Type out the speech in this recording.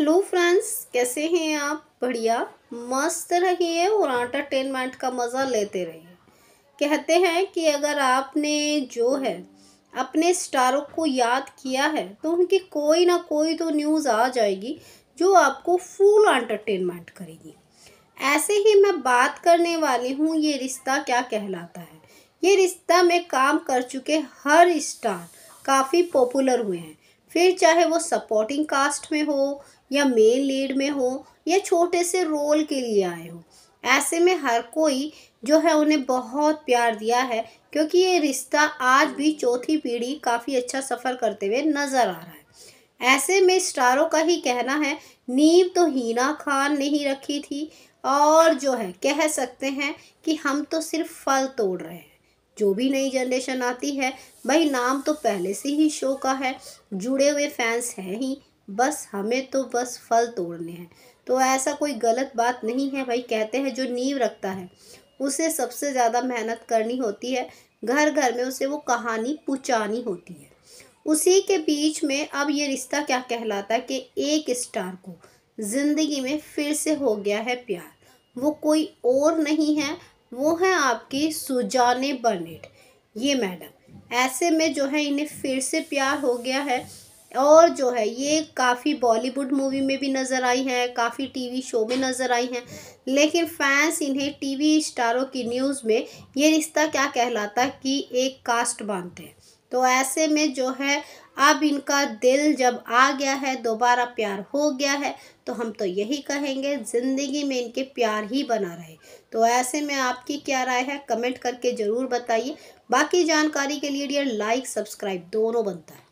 hello friends कैसे हैं आप बढ़िया मस्त रहिए और एंटरटेनमेंट का मज़ा लेते रहिए कहते हैं कि अगर आपने जो है अपने स्टारों को याद किया है तो उनकी कोई ना कोई तो न्यूज़ आ जाएगी जो आपको फुल एंटरटेनमेंट करेगी ऐसे ही मैं बात करने वाली हूँ ये रिश्ता क्या कहलाता है ये रिश्ता में काम कर चुके हर स्टार काफ़ी पॉपुलर हुए हैं फिर चाहे वो सपोर्टिंग कास्ट में हो या मेन लीड में हो या छोटे से रोल के लिए आए हो ऐसे में हर कोई जो है उन्हें बहुत प्यार दिया है क्योंकि ये रिश्ता आज भी चौथी पीढ़ी काफ़ी अच्छा सफ़र करते हुए नज़र आ रहा है ऐसे में स्टारों का ही कहना है नींव तो हीना खान ने ही रखी थी और जो है कह सकते हैं कि हम तो सिर्फ फल तोड़ रहे हैं जो भी नई जनरेशन आती है भाई नाम तो पहले से ही शो का है जुड़े हुए फैंस हैं ही बस हमें तो बस फल तोड़ने हैं तो ऐसा कोई गलत बात नहीं है भाई कहते हैं जो नींव रखता है उसे सबसे ज़्यादा मेहनत करनी होती है घर घर में उसे वो कहानी पूछानी होती है उसी के बीच में अब ये रिश्ता क्या कहलाता है कि एक स्टार को ज़िंदगी में फिर से हो गया है प्यार वो कोई और नहीं है वो हैं आपकी सुजाने बर्नेट ये मैडम ऐसे में जो है इन्हें फिर से प्यार हो गया है और जो है ये काफ़ी बॉलीवुड मूवी में भी नज़र आई हैं काफ़ी टीवी शो में नज़र आई हैं लेकिन फैंस इन्हें टीवी स्टारों की न्यूज़ में ये रिश्ता क्या कहलाता है कि एक कास्ट बांधते हैं तो ऐसे में जो है अब इनका दिल जब आ गया है दोबारा प्यार हो गया है तो हम तो यही कहेंगे ज़िंदगी में इनके प्यार ही बना रहे तो ऐसे में आपकी क्या राय है कमेंट करके ज़रूर बताइए बाकी जानकारी के लिए डियर लाइक सब्सक्राइब दोनों बनता है